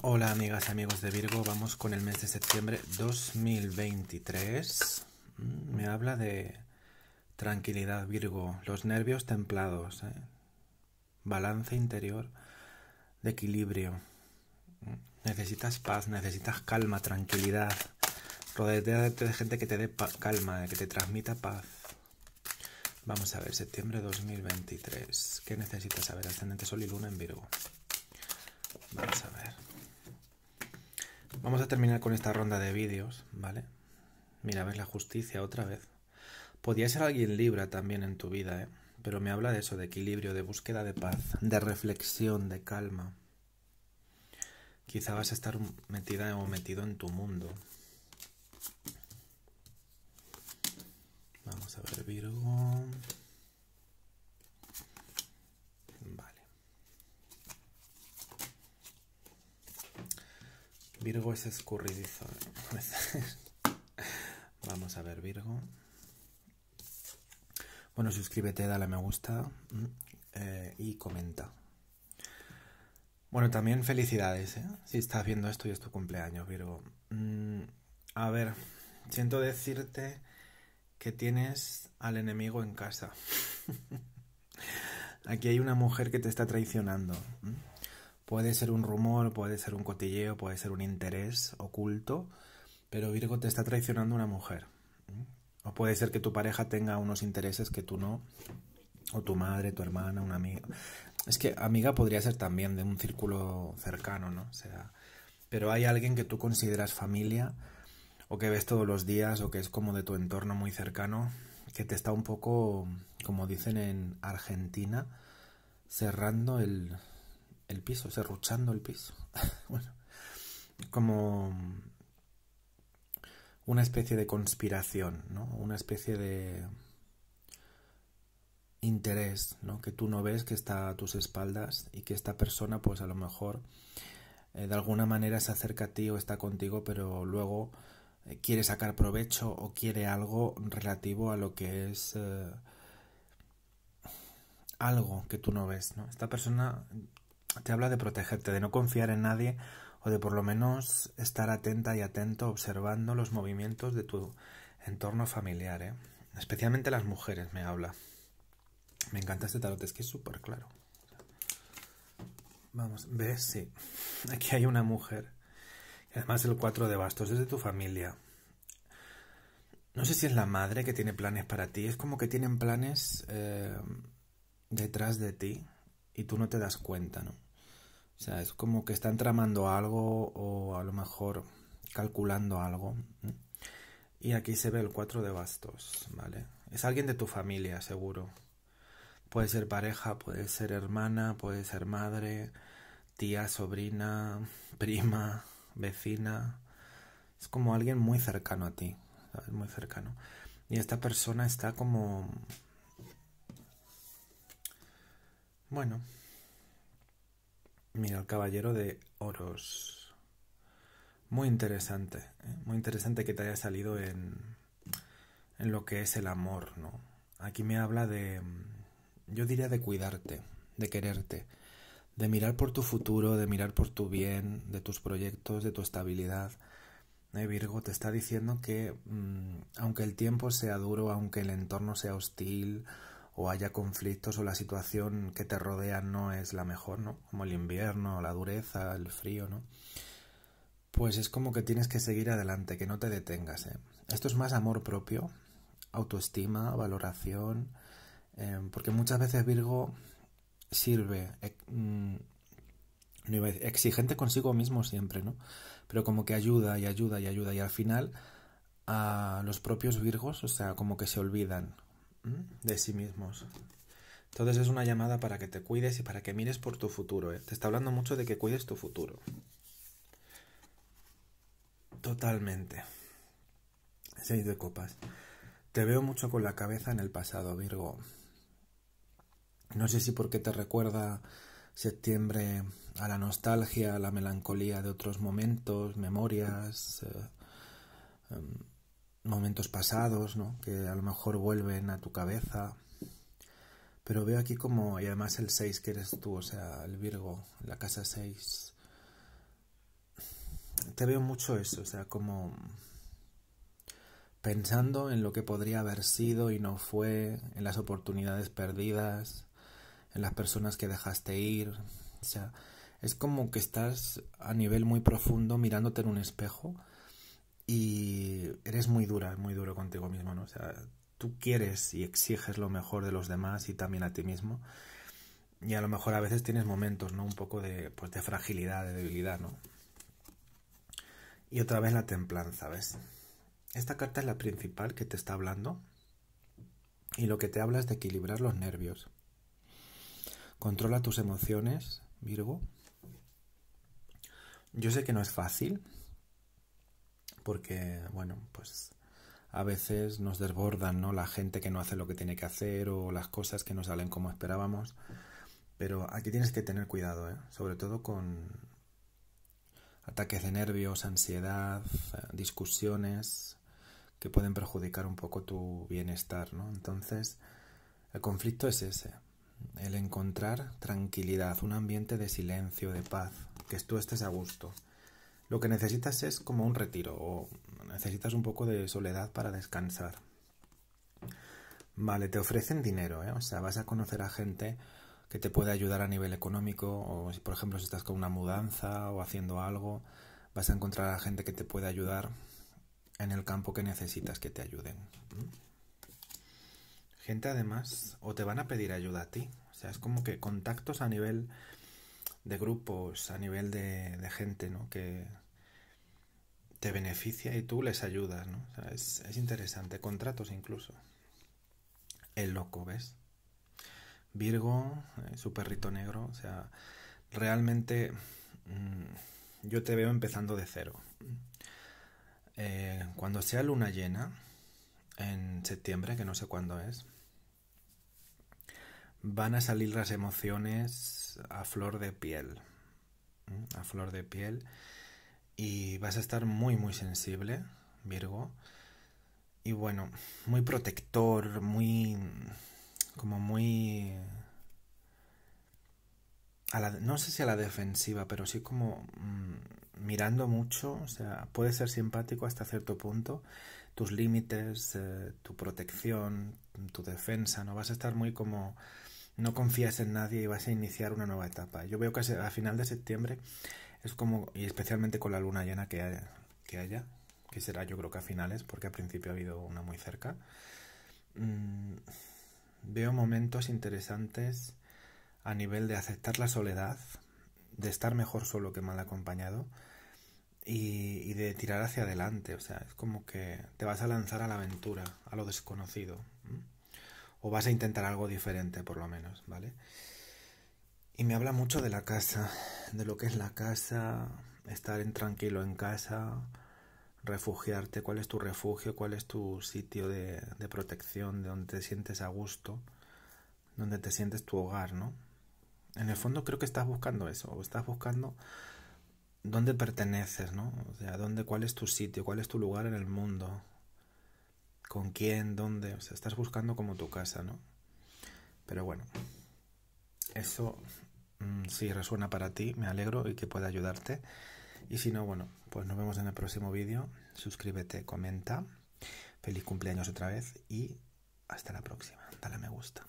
Hola amigas y amigos de Virgo, vamos con el mes de septiembre 2023. Mm, me habla de tranquilidad Virgo, los nervios templados, ¿eh? balance interior de equilibrio. Mm, necesitas paz, necesitas calma, tranquilidad. Rodéate de gente que te dé calma, que te transmita paz. Vamos a ver, septiembre 2023. ¿Qué necesitas saber? Ascendente Sol y Luna en Virgo. Vamos a ver. Vamos a terminar con esta ronda de vídeos, ¿vale? Mira, ves la justicia otra vez. Podía ser alguien libra también en tu vida, ¿eh? Pero me habla de eso, de equilibrio, de búsqueda de paz, de reflexión, de calma. Quizá vas a estar metida o metido en tu mundo. Vamos a ver, Virgo. Virgo es escurridizo. ¿eh? Vamos a ver, Virgo. Bueno, suscríbete, dale a me gusta mm, eh, y comenta. Bueno, también felicidades, ¿eh? Si estás viendo esto y es tu cumpleaños, Virgo. Mm, a ver, siento decirte que tienes al enemigo en casa. Aquí hay una mujer que te está traicionando. Puede ser un rumor, puede ser un cotilleo, puede ser un interés oculto, pero Virgo te está traicionando una mujer. O puede ser que tu pareja tenga unos intereses que tú no, o tu madre, tu hermana, una amiga. Es que amiga podría ser también de un círculo cercano, ¿no? sea, pero hay alguien que tú consideras familia o que ves todos los días o que es como de tu entorno muy cercano que te está un poco, como dicen en Argentina, cerrando el, el piso, serruchando el piso. bueno, como una especie de conspiración, ¿no? Una especie de interés, ¿no? Que tú no ves que está a tus espaldas y que esta persona, pues a lo mejor eh, de alguna manera se acerca a ti o está contigo, pero luego eh, quiere sacar provecho o quiere algo relativo a lo que es eh, algo que tú no ves, ¿no? Esta persona te habla de protegerte, de no confiar en nadie o de por lo menos estar atenta y atento observando los movimientos de tu entorno familiar, ¿eh? especialmente las mujeres me habla. Me encanta este tarot, es que es súper claro. Vamos, ves, sí. Aquí hay una mujer. además el 4 de bastos es de tu familia. No sé si es la madre que tiene planes para ti. Es como que tienen planes eh, detrás de ti y tú no te das cuenta, ¿no? O sea, es como que están tramando algo o a lo mejor calculando algo. Y aquí se ve el cuatro de bastos, ¿vale? Es alguien de tu familia, seguro. Puede ser pareja, puede ser hermana, puede ser madre, tía, sobrina, prima, vecina. Es como alguien muy cercano a ti, ¿sabes? Muy cercano. Y esta persona está como... Bueno, Mira, el caballero de oros. Muy interesante, ¿eh? muy interesante que te haya salido en, en lo que es el amor, ¿no? Aquí me habla de, mm, yo diría de cuidarte, de quererte, de mirar por tu futuro, de mirar por tu bien, de tus proyectos, de tu estabilidad. Eh, Virgo te está diciendo que mm, aunque el tiempo sea duro, aunque el entorno sea hostil, o haya conflictos o la situación que te rodea no es la mejor, ¿no? Como el invierno, la dureza, el frío, ¿no? Pues es como que tienes que seguir adelante, que no te detengas, ¿eh? Esto es más amor propio, autoestima, valoración, eh, porque muchas veces Virgo sirve eh, mm, exigente consigo mismo siempre, ¿no? Pero como que ayuda y ayuda y ayuda y al final a los propios Virgos, o sea, como que se olvidan Mm, de sí mismos. Entonces es una llamada para que te cuides y para que mires por tu futuro. ¿eh? Te está hablando mucho de que cuides tu futuro. Totalmente. Seis de copas. Te veo mucho con la cabeza en el pasado, Virgo. No sé si porque te recuerda septiembre a la nostalgia, a la melancolía de otros momentos, memorias. Eh, em, momentos pasados, ¿no? Que a lo mejor vuelven a tu cabeza. Pero veo aquí como, y además el 6 que eres tú, o sea, el Virgo, la casa 6. Te veo mucho eso, o sea, como pensando en lo que podría haber sido y no fue, en las oportunidades perdidas, en las personas que dejaste ir. O sea, es como que estás a nivel muy profundo mirándote en un espejo y eres muy dura, muy duro contigo mismo, ¿no? O sea, tú quieres y exiges lo mejor de los demás y también a ti mismo. Y a lo mejor a veces tienes momentos, ¿no? Un poco de, pues, de fragilidad, de debilidad, ¿no? Y otra vez la templanza, ¿ves? Esta carta es la principal que te está hablando. Y lo que te habla es de equilibrar los nervios. Controla tus emociones, Virgo. Yo sé que no es fácil, porque, bueno, pues a veces nos desbordan, ¿no? La gente que no hace lo que tiene que hacer o las cosas que no salen como esperábamos. Pero aquí tienes que tener cuidado, ¿eh? Sobre todo con ataques de nervios, ansiedad, eh, discusiones que pueden perjudicar un poco tu bienestar, ¿no? Entonces, el conflicto es ese, el encontrar tranquilidad, un ambiente de silencio, de paz, que tú estés a gusto. Lo que necesitas es como un retiro o necesitas un poco de soledad para descansar. Vale, te ofrecen dinero, ¿eh? O sea, vas a conocer a gente que te puede ayudar a nivel económico o, por ejemplo, si estás con una mudanza o haciendo algo, vas a encontrar a gente que te puede ayudar en el campo que necesitas que te ayuden. Gente además, o te van a pedir ayuda a ti. O sea, es como que contactos a nivel de grupos, a nivel de, de gente, ¿no? Que, te beneficia y tú les ayudas, ¿no? es, interesante, contratos incluso. El loco, ¿ves? Virgo, eh, su perrito negro, o sea, realmente mm, yo te veo empezando de cero. Eh, cuando sea luna llena, en septiembre, que no sé cuándo es, van a salir las emociones a flor de piel. A flor de piel y vas a estar muy muy sensible, Virgo. Y bueno, muy protector, muy como muy no sé si a la defensiva, pero sí como mm, mirando mucho, o sea, puede ser simpático hasta cierto punto, tus límites, eh, tu protección, tu defensa, no vas a estar muy como no confías en nadie y vas a iniciar una nueva etapa. Yo veo que a final de septiembre es como, y especialmente con la luna llena que, haya, que haya, que será yo creo que a finales, porque al principio ha habido una muy cerca. Mm, veo momentos interesantes a nivel de aceptar la soledad, de estar mejor solo que mal acompañado y, de tirar hacia adelante. O sea, es como que te vas a lanzar a la aventura, a lo desconocido. O vas a intentar algo diferente, por lo menos, ¿vale? Y me habla mucho de la casa, de lo que es la casa, estar tranquilo en casa, refugiarte, cuál es tu refugio, cuál es tu sitio de, de protección, de donde te sientes a gusto, donde te sientes tu hogar, ¿no? En el fondo creo que estás buscando eso, estás buscando dónde perteneces, ¿no? O sea, dónde, cuál es tu sitio, cuál es tu lugar en el mundo, con quién, dónde, o sea, estás buscando como tu casa, ¿no? Pero bueno, eso Mm, si resuena para ti, me alegro y que pueda ayudarte. Y si no, bueno, pues nos vemos en el próximo vídeo. Suscríbete, comenta. Feliz cumpleaños otra vez y hasta la próxima. Dale a me gusta.